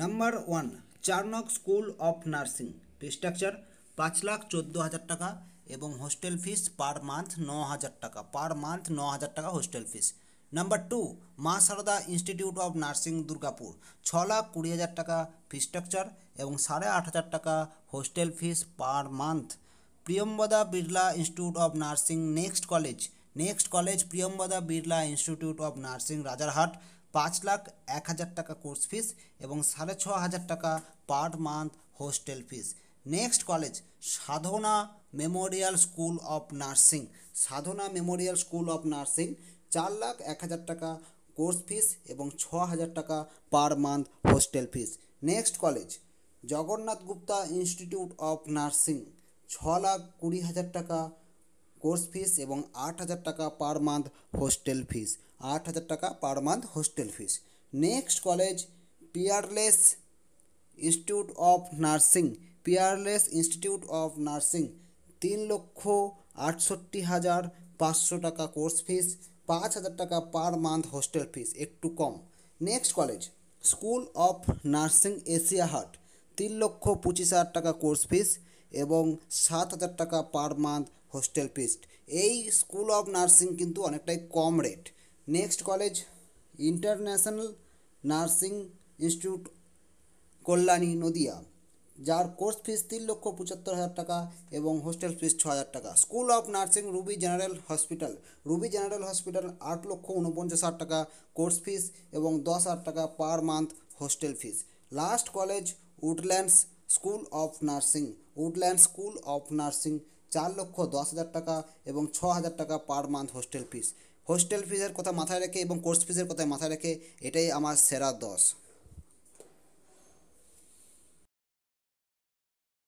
number one Charnock school of nursing pay structure পাঁচ লাখ চোদ্দো হাজার টাকা এবং হোস্টেল ফিস পার মান্থ ন হাজার টাকা পার মান্থ ন হাজার টাকা hostel fees number two Maa Sarada institute of nursing Durgapur ছ লাখ কুড়ি হাজার টাকা ফি স্ট্রাকচার এবং সাড়ে আট হাজার টাকা hostel fees per month Priyambada Birla institute of nursing next college next college Priyambada Birla institute of nursing Rajarhat পাঁচ লাখ এক হাজার টাকা কোর্স ফিস এবং সাড়ে ছ হাজার টাকা per month hostel fees next college Sadhana memorial school of nursing Sadhana memorial school of nursing চার লাখ এক হাজার টাকা কোর্স ফিস এবং ছ হাজার টাকা per month hostel fees next college Jagannath Gupta institute of nursing ছ লাখ কুড়ি হাজার টাকা কোর্স ফিস এবং আট হাজার টাকা পার মান্থ হোস্টেল ফিস আট হাজার টাকা per month hostel fees next college Peerless institute of nursing Peerless institute of nursing তিন লক্ষ আটষট্টি হাজার পাঁচশো টাকা কোর্স ফিস পাঁচ হাজার টাকা পার মান্থ হোস্টেল ফিস একটু কম next college school of nursing Asia heart তিন লক্ষ পঁচিশ হাজার টাকা কোর্স ফিস এবং সাত হাজার টাকা পার মান্থ হোস্টেল ফিস এই স্কুল অফ নার্সিং কিন্তু অনেকটাই কম rate next college international nursing institute Kalyani Nadia যার কোর্স ফিস তিন লক্ষ পঁচাত্তর হাজার টাকা এবং হোস্টেল ফিস ছ হাজার টাকা school of nursing Ruby general hospital Ruby general hospital আট লক্ষ উনপঞ্চাশ হাজার টাকা কোর্স ফিস এবং দশ হাজার টাকা per month hostel fees last college Woodlands school of nursing Woodland school of nursing চার লক্ষ দশ হাজার টাকা এবং ছ হাজার টাকা per month hostel fees hostel ফিজের কথা মাথায় রেখে এবং কোর্স ফিজের কথা মাথায় রেখে এটাই আমার সেরা দশ